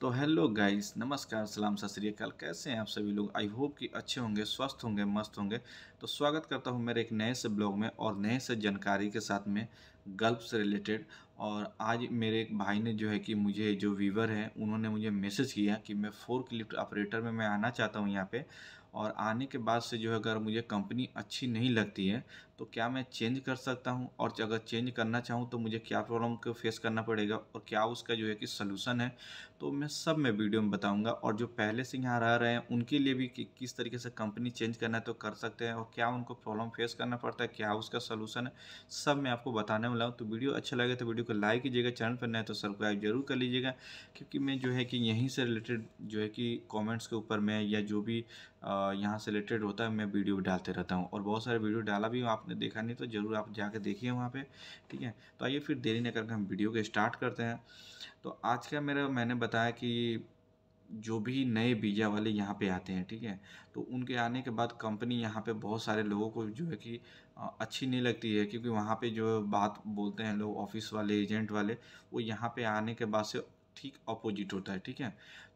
तो hello guys नमस्कार सलाम सत श्रीकाल कैसे हैं आप सभी लोग आई होप कि अच्छे होंगे स्वस्थ होंगे मस्त होंगे तो स्वागत करता हूं मेरे एक नए से ब्लॉग में और नए से जानकारी के साथ में गल्फ से रिलेटेड और आज मेरे एक भाई ने जो है कि मुझे जो वीवर हैं उन्होंने मुझे मैसेज किया कि मैं फोर क्लिफ्ट ऑपरेटर में मैं आना चाहता हूँ यहाँ पर और आने के बाद से जो है अगर मुझे कंपनी अच्छी नहीं लगती है तो क्या मैं चेंज कर सकता हूँ और अगर चेंज करना चाहूँ तो मुझे क्या प्रॉब्लम को फेस करना पड़ेगा और क्या उसका जो है कि सोल्यूशन है तो मैं सब मैं वीडियो में बताऊँगा और जो पहले से यहाँ रह रहे हैं उनके लिए भी कि किस तरीके से कंपनी चेंज करना है तो कर सकते हैं और क्या उनको प्रॉब्लम फेस करना पड़ता है क्या उसका सलूशन है सब मैं आपको बताने वाला हूँ तो वीडियो अच्छा लगे तो वीडियो को लाइक कीजिएगा चैनल पर नए तो सब्सक्राइब जरूर कर लीजिएगा क्योंकि मैं जो है कि यहीं से रिलेटेड जो है कि कॉमेंट्स के ऊपर मैं या जो भी यहाँ से रिलेटेड होता है मैं वीडियो डालते रहता हूँ और बहुत सारे वीडियो डाला भी हूँ आप आपने देखा नहीं तो ज़रूर आप जाके देखिए वहाँ पे ठीक है तो आइए फिर देरी न करके हम वीडियो को स्टार्ट करते हैं तो आज का मेरा मैंने बताया कि जो भी नए बीजा वाले यहाँ पे आते हैं ठीक है तो उनके आने के बाद कंपनी यहाँ पे बहुत सारे लोगों को जो है कि अच्छी नहीं लगती है क्योंकि वहाँ पे जो बात बोलते हैं लोग ऑफिस वाले एजेंट वाले वो यहाँ पे आने के बाद से ठीक अपोजिट होता है ठीक है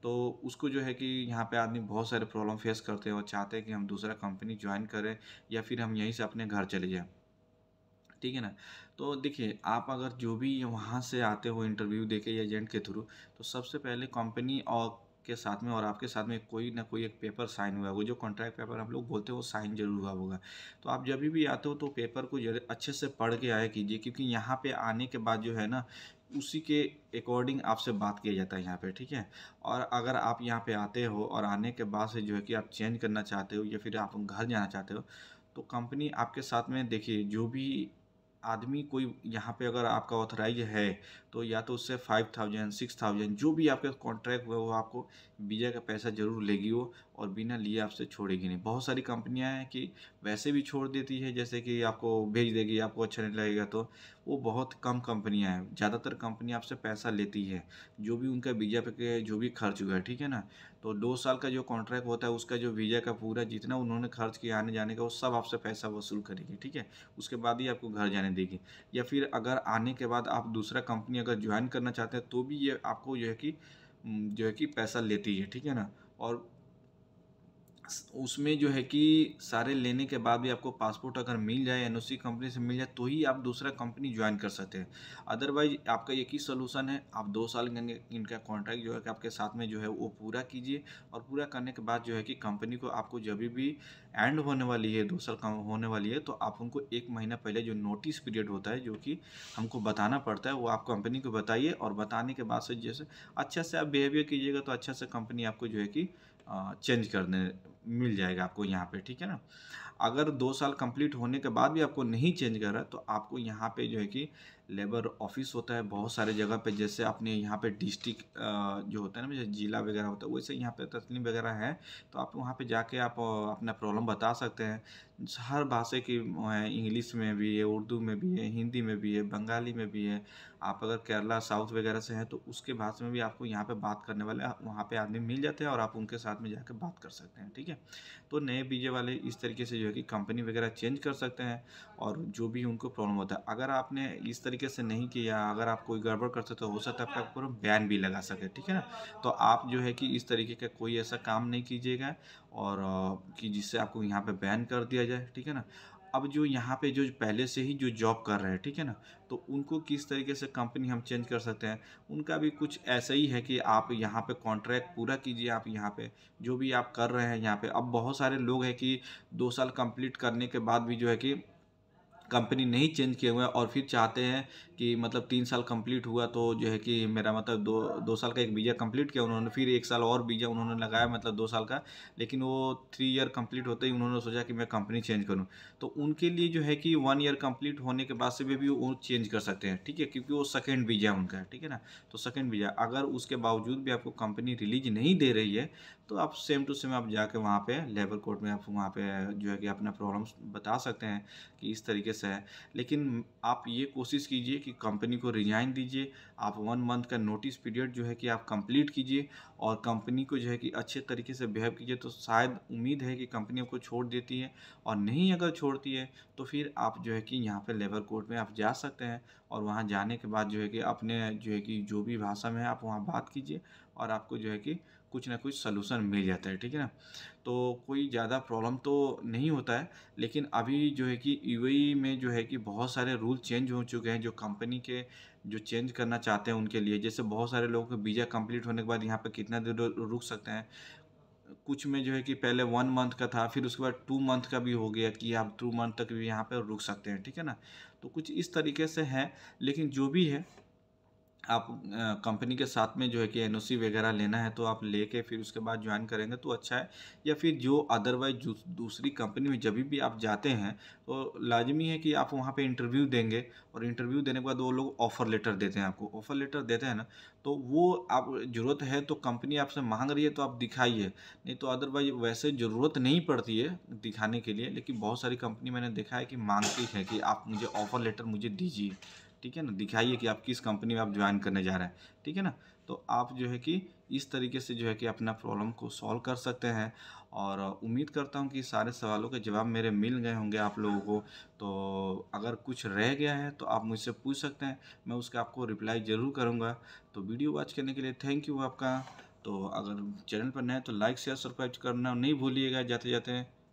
तो उसको जो है कि यहाँ पे आदमी बहुत सारे प्रॉब्लम फेस करते हैं और चाहते हैं कि हम दूसरा कंपनी ज्वाइन करें या फिर हम यहीं से अपने घर चले जाएँ ठीक है ना तो देखिए आप अगर जो भी वहाँ से आते हो इंटरव्यू देके या एजेंट के थ्रू तो सबसे पहले कंपनी और के साथ में और आपके साथ में कोई ना कोई एक पेपर साइन हुआ होगा जो कॉन्ट्रैक्ट पेपर हम लोग बोलते हैं वो साइन जरूर हुआ होगा तो आप जब भी आते हो तो पेपर को अच्छे से पढ़ के आया कीजिए क्योंकि यहाँ पे आने के बाद जो है ना उसी के अकॉर्डिंग आपसे बात किया जाता है यहाँ पे ठीक है और अगर आप यहाँ पे आते हो और आने के बाद से जो है कि आप चेंज करना चाहते हो या फिर आप घर जाना चाहते हो तो कंपनी आपके साथ में देखिए जो भी आदमी कोई यहाँ पे अगर आपका ऑथराइज है तो या तो उससे फाइव थाउजेंड सिक्स थाउजेंड जो भी आपके कॉन्ट्रैक्ट हुआ वो आपको वीज़ा का पैसा ज़रूर लेगी वो और बिना लिए आपसे छोड़ेगी नहीं बहुत सारी कंपनियाँ हैं कि वैसे भी छोड़ देती है जैसे कि आपको भेज देगी आपको अच्छा नहीं लगेगा तो वो बहुत कम कंपनियां हैं ज़्यादातर कंपनी आपसे पैसा लेती है जो भी उनका वीज़ा पे जो भी खर्च हुआ है ठीक है ना तो दो साल का जो कॉन्ट्रैक्ट होता है उसका जो वीज़ा का पूरा जितना उन्होंने खर्च किया आने जाने का वो सब आपसे पैसा वसूल करेगी ठीक है उसके बाद ही आपको घर जाने देगी या फिर अगर आने के बाद आप दूसरा कंपनी अगर ज्वाइन करना चाहते हैं तो भी ये आपको जो है कि जो है कि पैसा लेती है ठीक है ना और उसमें जो है कि सारे लेने के बाद भी आपको पासपोर्ट अगर मिल जाए एन कंपनी से मिल जाए तो ही आप दूसरा कंपनी ज्वाइन कर सकते हैं अदरवाइज आपका एक ही सोलूसन है आप दो साल इनका कॉन्ट्रैक्ट जो है कि आपके साथ में जो है वो पूरा कीजिए और पूरा करने के बाद जो है कि कंपनी को आपको जब भी एंड होने वाली है दो साल होने वाली है तो आप उनको एक महीना पहले जो नोटिस पीरियड होता है जो कि हमको बताना पड़ता है वो आप कंपनी को बताइए और बताने के बाद से जैसे अच्छा से आप बिहेवियर कीजिएगा तो अच्छा से कंपनी आपको जो है कि चेंज करने मिल जाएगा आपको यहाँ पे ठीक है ना अगर दो साल कंप्लीट होने के बाद भी आपको नहीं चेंज कर रहा है तो आपको यहाँ पे जो है कि लेबर ऑफिस होता है बहुत सारे जगह पे जैसे अपने यहाँ पे डिस्ट्रिक्ट जो होता है ना जैसे जिला वगैरह होता है वैसे यहाँ पे तस्लीम वगैरह है तो आप वहाँ पे जाके आप अपना प्रॉब्लम बता सकते हैं हर भाषा की हैं इंग्लिश में भी है उर्दू में भी है हिंदी में भी है बंगाली में भी है आप अगर केरला साउथ वगैरह से हैं तो उसके भाषा में भी आपको यहाँ पे बात करने वाले वहाँ पे आदमी मिल जाते हैं और आप उनके साथ में जाकर बात कर सकते हैं ठीक है तो नए बीजे वाले इस तरीके से जो है कि कंपनी वगैरह चेंज कर सकते हैं और जो भी उनको प्रॉब्लम होता है अगर आपने इस तरीके से नहीं किया अगर आप कोई गड़बड़ करते तो हो सकता है आपका पूरा बैन भी लगा सके ठीक है ना तो आप जो है कि इस तरीके का कोई ऐसा काम नहीं कीजिएगा और कि जिससे आपको यहाँ पर बैन कर दिया किया जाए ठीक है ना अब जो यहाँ पे जो पहले से ही जो जॉब कर रहे हैं ठीक है ना तो उनको किस तरीके से कंपनी हम चेंज कर सकते हैं उनका भी कुछ ऐसा ही है कि आप यहाँ पे कॉन्ट्रैक्ट पूरा कीजिए आप यहाँ पे जो भी आप कर रहे हैं यहाँ पे अब बहुत सारे लोग हैं कि दो साल कंप्लीट करने के बाद भी जो है कि कंपनी नहीं चेंज किए हुए और फिर चाहते हैं कि मतलब तीन साल कंप्लीट हुआ तो जो है कि मेरा मतलब दो दो साल का एक बीजा कंप्लीट किया उन्होंने फिर एक साल और बीजा उन्होंने लगाया मतलब दो साल का लेकिन वो थ्री ईयर कंप्लीट होते ही उन्होंने सोचा कि मैं कंपनी चेंज करूँ तो उनके लिए जो है कि वन ईयर कंप्लीट होने के बाद से भी, भी वो चेंज कर सकते हैं ठीक है क्योंकि वो सेकेंड है उनका है ठीक है ना तो सेकेंड बीजा अगर उसके बावजूद भी आपको कंपनी रिलीज नहीं दे रही है तो आप सेम टू सेम आप जाके वहाँ पे लेबर कोर्ट में आप वहाँ पे जो है कि अपना प्रॉब्लम्स बता सकते हैं कि इस तरीके से है लेकिन आप ये कोशिश कीजिए कि कंपनी को रिजाइन दीजिए आप वन मंथ का नोटिस पीरियड जो है कि आप कंप्लीट कीजिए और कंपनी को जो है कि अच्छे तरीके से बिहेव कीजिए तो शायद उम्मीद है कि कंपनी आपको छोड़ देती है और नहीं अगर छोड़ती है तो फिर आप जो है कि यहाँ पर लेबर कोर्ट में आप जा सकते हैं और वहाँ जाने के बाद जो है कि अपने जो है कि जो भी भाषा में है आप वहाँ बात कीजिए और आपको जो है कि कुछ ना कुछ सोलूसन मिल जाता है ठीक है ना तो कोई ज़्यादा प्रॉब्लम तो नहीं होता है लेकिन अभी जो है कि यू में जो है कि बहुत सारे रूल चेंज हो चुके हैं जो कंपनी के जो चेंज करना चाहते हैं उनके लिए जैसे बहुत सारे लोगों के वीज़ा कंप्लीट होने के बाद यहाँ पर कितना देर रुक सकते हैं कुछ में जो है कि पहले वन मंथ का था फिर उसके बाद टू मंथ का भी हो गया कि आप टू मंथ तक भी यहाँ पर रुक सकते हैं ठीक है ना तो कुछ इस तरीके से है लेकिन जो भी है आप कंपनी के साथ में जो है कि एन वगैरह लेना है तो आप लेके फिर उसके बाद ज्वाइन करेंगे तो अच्छा है या फिर जो अदरवाइज दूसरी कंपनी में जब भी आप जाते हैं तो लाजमी है कि आप वहाँ पे इंटरव्यू देंगे और इंटरव्यू देने के बाद वो लोग ऑफ़र लेटर देते हैं आपको ऑफ़र लेटर देते हैं ना तो वो आप ज़रूरत है तो कंपनी आपसे मांग रही है तो आप दिखाइए नहीं तो अदरवाइज वैसे ज़रूरत नहीं पड़ती है दिखाने के लिए लेकिन बहुत सारी कंपनी मैंने देखा है कि मांगती है कि आप मुझे ऑफ़र लेटर मुझे दीजिए ठीक है ना दिखाइए कि आप किस कंपनी में आप ज्वाइन करने जा रहे हैं ठीक है ना तो आप जो है कि इस तरीके से जो है कि अपना प्रॉब्लम को सॉल्व कर सकते हैं और उम्मीद करता हूँ कि सारे सवालों के जवाब मेरे मिल गए होंगे आप लोगों को तो अगर कुछ रह गया है तो आप मुझसे पूछ सकते हैं मैं उसका आपको रिप्लाई ज़रूर करूँगा तो वीडियो वॉच करने के लिए थैंक यू आपका तो अगर चैनल पर नए तो लाइक शेयर सब्सक्राइब करना नहीं भूलिएगा जाते जाते